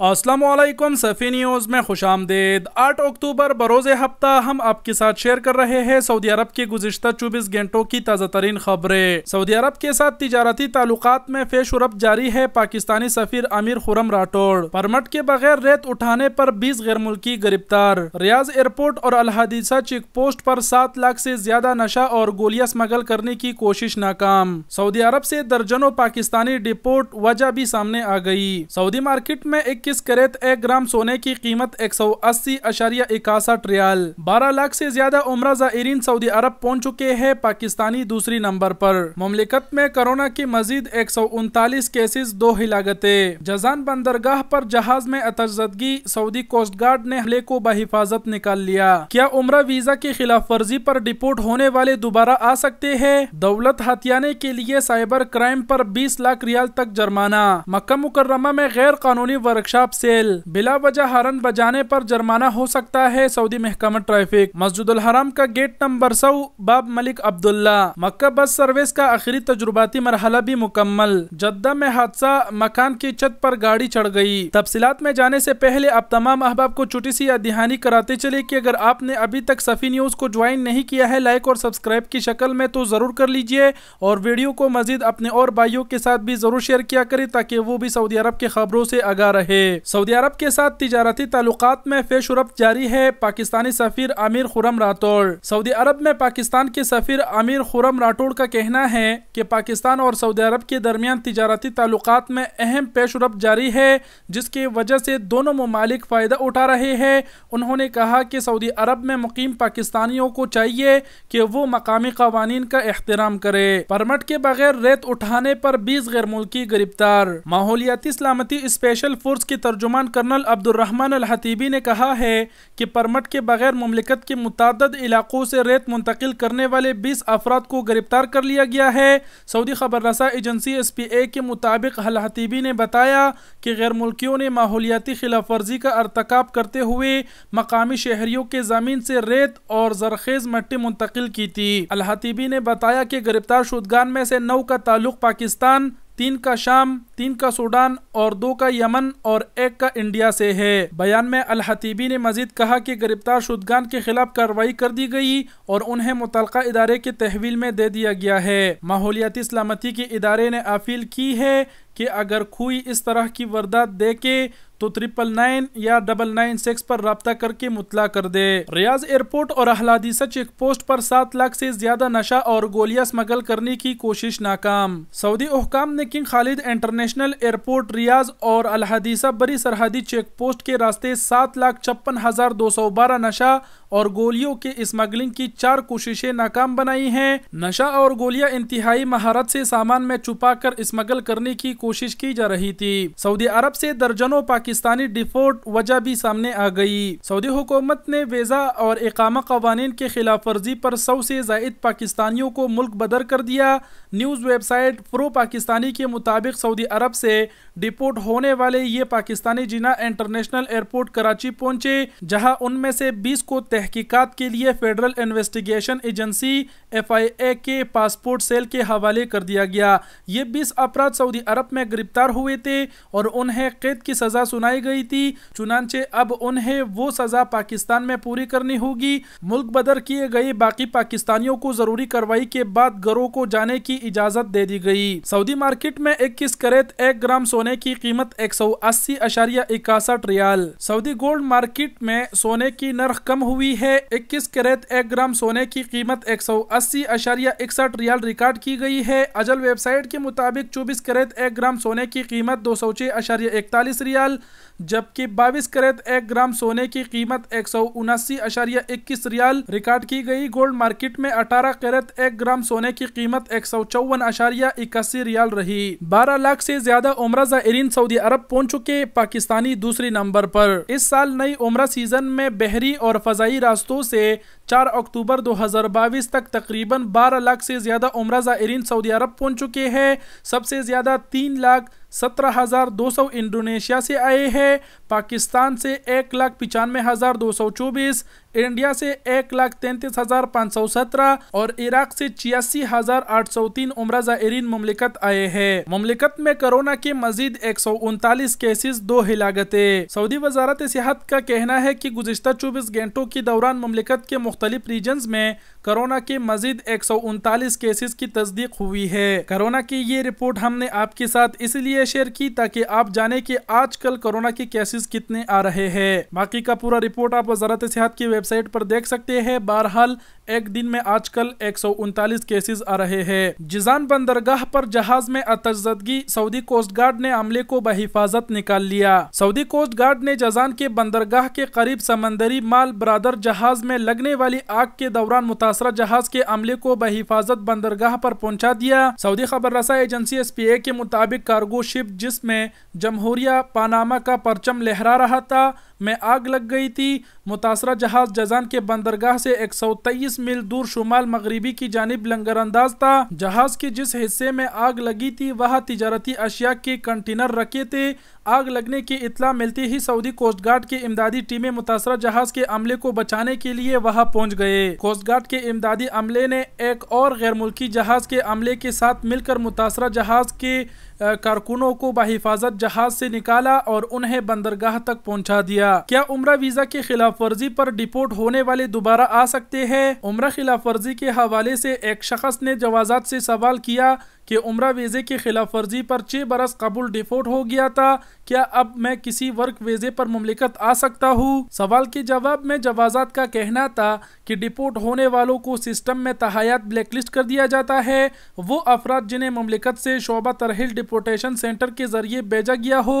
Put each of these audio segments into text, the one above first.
Aslam सफ़ी news में खुश आमदेद आठ अक्टूबर बरोज़ हफ्ता हम आपके साथ शेयर कर रहे हैं सऊदी अरब के गुजशत चौबीस घंटों की ताज़ा तरीन खबरें सऊदी अरब के साथ तजारती ताल्लुकात में फेशरफ जारी है पाकिस्तानी सफ़ीर आमिर खुरम राठौड़ परमट के बगैर रेत उठाने पर बीस गैर मुल्की गिरफ्तार रियाज एयरपोर्ट और अलहदीसा चेक पोस्ट पर सात लाख से ज्यादा नशा और गोलियाँ स्मगल करने की कोशिश नाकाम सऊदी अरब से दर्जनों पाकिस्तानी डिपोर्ट वजह भी सामने आ गई सऊदी मार्केट में एक इक्कीस करेत एक ग्राम सोने की कीमत एक सौ अस्सी अशारिया इकासठ रियाल बारह लाख ऐसी ज्यादा उम्र जायरीन सऊदी अरब पहुँच चुके हैं पाकिस्तानी दूसरी नंबर आरोप ममलिकत में कोरोना की मजीद एक सौ उनतालीस केसेज दो हिलागते जजान बंदरगाह आरोप जहाज में अतजदगी सऊदी कोस्ट गार्ड ने हले को बहिफाजत निकाल लिया क्या उम्र वीजा की खिलाफ वर्जी आरोप डिपोर्ट होने वाले दोबारा आ सकते हैं दौलत हथियाने के लिए साइबर क्राइम आरोप बीस लाख रियाल तक जुर्माना मक्का मुकर्रमा में गैर कानूनी वर्कशॉप वर्कशॉप सेल बिला वजह हरन बजाने पर जुर्माना हो सकता है सऊदी महकमा ट्रैफिक मस्जिद हराम का गेट नंबर सौ बाब मलिक अब्दुल्ला मक्का बस सर्विस का आखिरी तजुर्बाती मरहला भी मुकम्मल जद्दा में हादसा मकान की छत पर गाड़ी चढ़ गई तफसीत में जाने से पहले आप तमाम अहबाब को छोटी सी दिहानी कराते चले कि अगर आपने अभी तक सफी न्यूज को ज्वाइन नहीं किया है लाइक और सब्सक्राइब की शक्ल में तो जरूर कर लीजिए और वीडियो को मजीद अपने और भाइयों के साथ भी जरूर शेयर किया करें ताकि वो भी सऊदी अरब की खबरों से आगा रहे सऊदी अरब के साथ तजारती ताल्लुक में फेश रफ्त जारी है पाकिस्तानी सफीर आमिर खुरम राठौड़ सऊदी अरब में पाकिस्तान के सफीर आमिर खुरम राठौड़ का कहना है कि पाकिस्तान और सऊदी अरब के दरमियान तजारती ताल्लुक में अहम पेश जारी है जिसकी वजह से दोनों ममालिक फ़ायदा उठा रहे हैं उन्होंने कहा कि सऊदी अरब में मुकीम पाकिस्तानियों को चाहिए कि वो मकामी कवानीन का अहतराम करे परमट के बगैर रेत उठाने पर बीस गैर मुल्की गिरफ्तार माहौलियाती सलामती स्पेशल फोर्स के तर्जुमान कर्नल अब्दुलरहमान अलहतीबी ने कहा है कि परमट के बगैर ममलिकत के मुतद इलाकों से रेत मुंतकिल करने वाले बीस अफराद को गिरफ्तार कर लिया गया है सऊदी खबर रसा एजेंसी एस पी ए के मुताबिक अलहतीबी ने बताया कि गैर मुल्कियों ने माहौलियाती खिलाफ वर्जी का अरतकब करते हुए मकामी शहरीों के ज़मीन से रेत और जरखेज़ मट्टी मुंतकिल की थी अलहतीबी ने बताया कि गिरफ्तार शुदगान में से नौ का ताल्लुक पाकिस्तान तीन का शाम तीन का सूडान और दो का यमन और एक का इंडिया से है बयान में अल हतीबी ने मजीद कहा कि गिरफ्तार शुदगान के खिलाफ कार्रवाई कर दी गई और उन्हें मुतल इदारे के तहवील में दे दिया गया है माहौलियाती सलामती के इदारे ने अपील की है कि अगर कोई इस तरह की वारदात दे के तो ट्रिपल नाइन या डबल नाइन सिक्स पर रब्ता करके मुतला कर दे रियाज एयरपोर्ट और अहलादीसा चेक पोस्ट पर सात लाख से ज्यादा नशा और गोलियां स्मगल करने की कोशिश नाकाम सऊदी अहकाम ने King Khalid international airport Riyadh और अलहदीसा बड़ी सरहदी चेक पोस्ट के रास्ते सात लाख छप्पन हजार दो सौ बारह नशा और गोलियों के स्मगलिंग की चार कोशिशें नाकाम बनाई हैं नशा और गोलियां इंतहाई महारत से सामान में छुपा कर स्मगल करने की कोशिश की जा रही थी सऊदी अरब से दर्जनों पाकिस्तान पाकिस्तानी डिफॉल्ट वजह भी सामने आ गई सऊदी हुकूमत ने वीज़ा और इकामा कवानीन के खिलाफ वर्जी पर सौ से जायद पाकिस्तानियों को मुल्क बदर कर दिया न्यूज़ वेबसाइट प्रो पाकिस्तानी के मुताबिक सऊदी अरब से डिपोर्ट होने वाले ये पाकिस्तानी जिना इंटरनेशनल एयरपोर्ट कराची पहुंचे जहां उनमें से 20 को तहकीकात के लिए फेडरल इन्वेस्टिगेशन एजेंसी एफ के पासपोर्ट सेल के हवाले कर दिया गया ये 20 अपराध सऊदी अरब में गिरफ्तार हुए थे और उन्हें कैद की सजा सुन सुनाई गई थी चुनाचे अब उन्हें वो सजा पाकिस्तान में पूरी करनी होगी मुल्क बदर किए गए बाकी पाकिस्तानियों को जरूरी कार्रवाई के बाद घरों को जाने की इजाजत दे दी गई सऊदी मार्केट में इक्कीस करेत एक ग्राम सोने की कीमत एक सौ अस्सी अशारिया इकासठ रियाल सऊदी गोल्ड मार्केट में सोने की नर्ख कम हुई है इक्कीस करेत एक ग्राम सोने की कीमत एक सौ अस्सी अशारिया इकसठ रियाल रिकॉर्ड की गई है अजल वेबसाइट के मुताबिक चौबीस करेत एक ग्राम सोने की कीमत दो सौ छह अशारिया इकतालीस रियाल जबकि 22 कैरेट एक ग्राम सोने की कीमत एक सौ उनासी अशारिया इक्कीस रियाल रिकॉर्ड की गई गोल्ड मार्केट में 18 कैरेट एक ग्राम सोने की कीमत एक सौ चौवन अशारिया इक्यासी रियाल रही 12 लाख से ज्यादा उम्र जायरीन सऊदी अरब पहुंच चुके पाकिस्तानी दूसरे नंबर पर इस साल नई उम्र सीजन में बहरी और फजाई रास्तों से चार अक्टूबर 2022 तक तकरीबन 12 लाख से ज़्यादा उम्र ज़ायरीन सऊदी अरब पहुंच चुके हैं सबसे ज़्यादा तीन लाख सत्रह हज़ार दो सौ इंडोनेशिया से आए हैं पाकिस्तान से एक लाख पिचानवे हज़ार दो सौ चौबीस इंडिया से एक लाख तैंतीस हज़ार पाँच सौ सत्रह और इराक से छियासी हज़ार आठ सौ तीन उम्र ज़ायरीन ममलिकत आए हैं ममलिकत में कोरोना के मजीद एक सौ उनतालीस केसेस दो हिलागतें सऊदी वजारत सेहत का कहना है की गुजशत चौबीस घंटों के दौरान ममलिकत के मुख्त मुख्तलिफ रीजन में कोरोना के मजीद एक सौ उनतालीस केसेस की तस्दीक हुई है कोरोना की ये रिपोर्ट हमने आपके साथ इसलिए शेयर की ताकि आप जाने आज आजकल कोरोना के केसेस कितने आ रहे हैं बाकी का पूरा रिपोर्ट आप वजारत सेहत की वेबसाइट पर देख सकते हैं बहरहाल एक दिन में आजकल एक सौ उनतालीस आ रहे हैं जिजान बंदरगाह पर जहाज में अतजदगी सऊदी कोस्ट गार्ड ने अमले को बहिफाजत निकाल लिया सऊदी कोस्ट गार्ड ने जजान के बंदरगाह के करीब समंदरी माल ब्रादर जहाज में लगने वाली आग के दौरान मुतासर जहाज के अमले को बहिफाजत बंदरगाह पर पहुंचा दिया सऊदी खबर रसा एजेंसी एस पी ए के मुताबिक कार्गो शिप जिसमे जमहूरिया पानामा का परचम लहरा रहा था में आग लग गई थी मुतासरा जहाज जजान के बंदरगाह से एक सौ तेईस 30 मील दूर शुमाल मगरबी की जानब लंगर अंदाज था जहाज के जिस हिस्से में आग लगी थी वह तजारती अशिया के कंटेनर रखे थे आग लगने की इतला मिलते ही सऊदी कोस्ट गार्ड की इमदादी टीमें मुतासरा जहाज के अमले को बचाने के लिए वहां पहुंच गए कोस्ट गार्ड के इमदादी अमले ने एक और गैर मुल्की जहाज के अमले के साथ मिलकर मुतासरा जहाज के कारकुनों को बाहिफाजत जहाज से निकाला और उन्हें बंदरगाह तक पहुंचा दिया क्या उम्र वीजा के खिलाफ वर्जी पर डिपोर्ट होने वाले दोबारा आ सकते हैं उम्र खिलाफ वर्जी के हवाले से एक शख्स ने जवाजात से सवाल किया कि उम्र वीज़े की खिलाफ वर्जी पर छः बरस कबूल डिफोट हो गया था क्या अब मैं किसी वर्क वीज़े पर ममलिकत आ सकता हूँ सवाल के जवाब में जवाजात का कहना था कि डिपोर्ट होने वालों को सिस्टम में तहायात ब्लैक लिस्ट कर दिया जाता है वो अफराद जिन्हें ममलिकत से शोबा तरहिल डिपोटेशन सेंटर के ज़रिए भेजा गया हो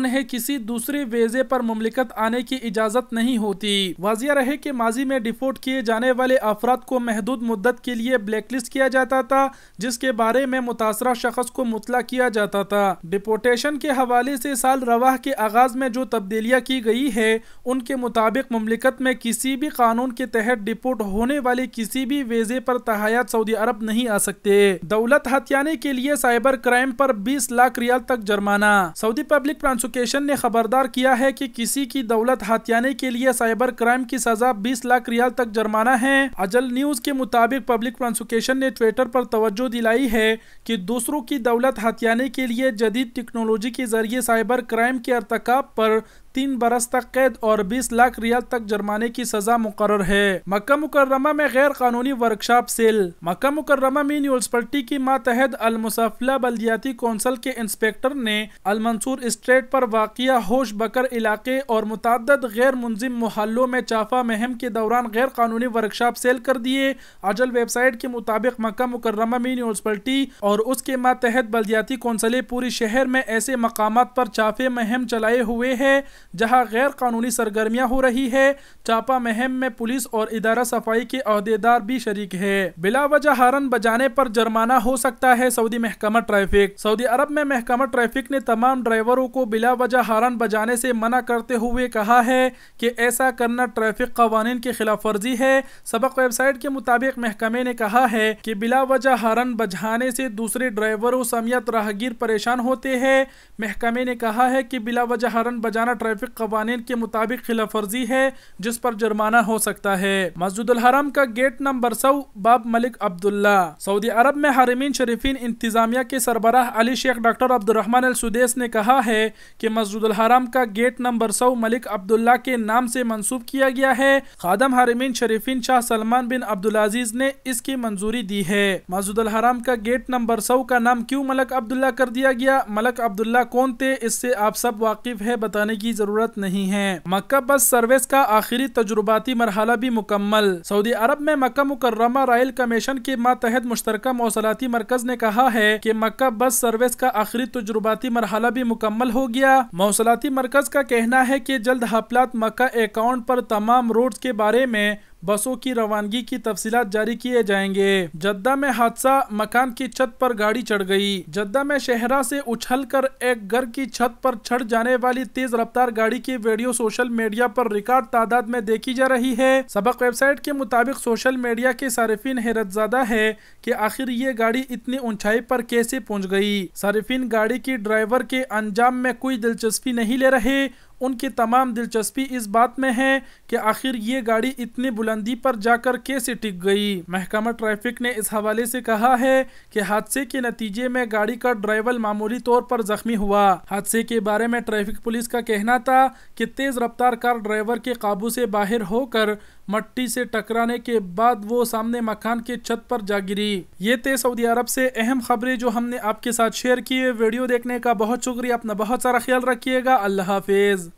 उन्हें किसी दूसरे वीज़े पर ममलिकत आने की इजाज़त नहीं होती वाजिया रहे कि माजी में डिपोर्ट किए जाने वाले अफराद को महदूद मुद्दत के लिए ब्लैक लिस्ट किया जाता था जिसके बारे में मुतासर शख्स को मुतला किया जाता था डिपोटेशन के हवाले ऐसी साल रवाह के आगाज में जो तब्दीलियाँ की गयी है उनके मुताबिक ममलिकत में किसी भी कानून के तहत डिपोट होने वाले किसी भी वेजे पर तहायात सऊदी अरब नहीं आ सकते दौलत हथियाने के लिए साइबर क्राइम पर बीस लाख रियाल तक जुर्माना सऊदी पब्लिक प्रोसिक्यूशन ने खबरदार किया है की कि किसी की दौलत हथियाने के लिए साइबर क्राइम की सजा बीस लाख रियाल तक जुर्माना है अजल न्यूज के मुताबिक पब्लिक प्रोसिक्यूशन ने ट्विटर आरोप तवज्जो दिलाई है कि दूसरों की दौलत हथियाने के लिए जदीद टेक्नोलॉजी के जरिए साइबर क्राइम के अर्तकाब पर तीन बरस तक कैद और बीस लाख रियाल तक जुर्माने की सजा मुकर है मक्का मुकर्रमा में गैर कानूनी वर्कशॉप सेल मक्का मुकर्रमा में म्यूनसिपलिटी की मातहत अलमुसफला बल्दियाती कौंसल के इंस्पेक्टर ने अलमंसूर स्ट्रेट पर वाक़ होश बकर इलाके और मुतद गैर मुंजिम मोहल्लों में चाफा महम के दौरान गैर कानूनी वर्कशॉप सेल कर दिए अजल वेबसाइट के मुताबिक मक्का मुकर्रमा में म्यूनसिपलिटी और उसके मातहत बल्दियाती कौंसले पूरी शहर में ऐसे मकाम पर चाफे महम चलाए हुए है जहां गैर कानूनी सरगर्मियां हो रही है चापा महम में पुलिस और इदारा सफाई के अहदेदार भी शरीक है बिला वजह हारन बजाने पर जुर्माना हो सकता है सऊदी महकमा ट्रैफिक सऊदी अरब में महकमा ट्रैफिक ने तमाम ड्राइवरों को बिला वजह हारन बजाने से मना करते हुए कहा है कि ऐसा करना ट्रैफिक कवानीन की खिलाफ वर्जी है सबक वेबसाइट के मुताबिक महकमे ने कहा है कि बिला वजह हारन बजाने से दूसरे ड्राइवरों समेत राहगीर परेशान होते हैं महकमे ने कहा है कि बिला वजह हारन बजाना ट्रैफिक ट्रैफिक कवानीन के मुताबिक खिलाफ वर्जी है जिस पर जुर्माना हो सकता है मस्जिद हरम का गेट नंबर सौ बाब मलिक अब्दुल्ला सऊदी अरब में हरमीन शरीफिन इंतजामिया के सरबराह अली शेख डॉक्टर अब्दुलरहमान अल सुदेस ने कहा है कि मस्जिद हरम का गेट नंबर सौ मलिक अब्दुल्ला के नाम से मंसूब किया गया है खादम हरमीन शरीफिन शाह सलमान बिन अब्दुल अजीज ने इसकी मंजूरी दी है मस्जिद हराम का गेट नंबर सौ का नाम क्यों मलक अब्दुल्ला कर दिया गया मलक अब्दुल्ला कौन थे इससे आप सब वाकिफ है बताने की जरूरत नहीं है मक्का बस सर्विस का आखिरी तजुर्बाती मरहला भी मुकम्मल सऊदी अरब में मक्का मुकर्रमा राइल कमीशन के मातहत मुश्तरक मौसलाती मरकज ने कहा है की मक्का बस सर्विस का आखिरी तजुर्बाती मरहला भी मुकम्मल हो गया मौसलाती मरकज का कहना है की जल्द हफलात मक्का अकाउंट आरोप तमाम रोड के बारे में बसों की रवानगी की तफसीत जारी किए जाएंगे जद्दा में हादसा मकान की छत पर गाड़ी चढ़ गई जद्दा में शहरा से उछलकर एक घर की छत पर चढ़ जाने वाली तेज रफ्तार गाड़ी की वीडियो सोशल मीडिया पर रिकॉर्ड तादाद में देखी जा रही है सबक वेबसाइट के मुताबिक सोशल मीडिया के सार्फिन हैरतजादा है कि आखिर ये गाड़ी इतनी ऊंचाई पर कैसे पहुंच गई सार्फिन गाड़ी की ड्राइवर के अंजाम में कोई दिलचस्पी नहीं ले रहे उनकी तमाम दिलचस्पी इस बात में है कि आखिर ये गाड़ी इतनी बुलंदी पर जाकर कैसे टिक गई महकमा ट्रैफिक ने इस हवाले से कहा है कि हादसे के नतीजे में गाड़ी का ड्राइवर मामूली तौर पर जख्मी हुआ हादसे के बारे में ट्रैफिक पुलिस का कहना था कि तेज रफ्तार कार ड्राइवर के काबू से बाहर होकर मट्टी से टकराने के बाद वो सामने मकान के छत पर जा गिरी ये थे सऊदी अरब से अहम खबरें जो हमने आपके साथ शेयर किए वीडियो देखने का बहुत शुक्रिया अपना बहुत सारा ख्याल रखिएगा अल्लाह हाफिज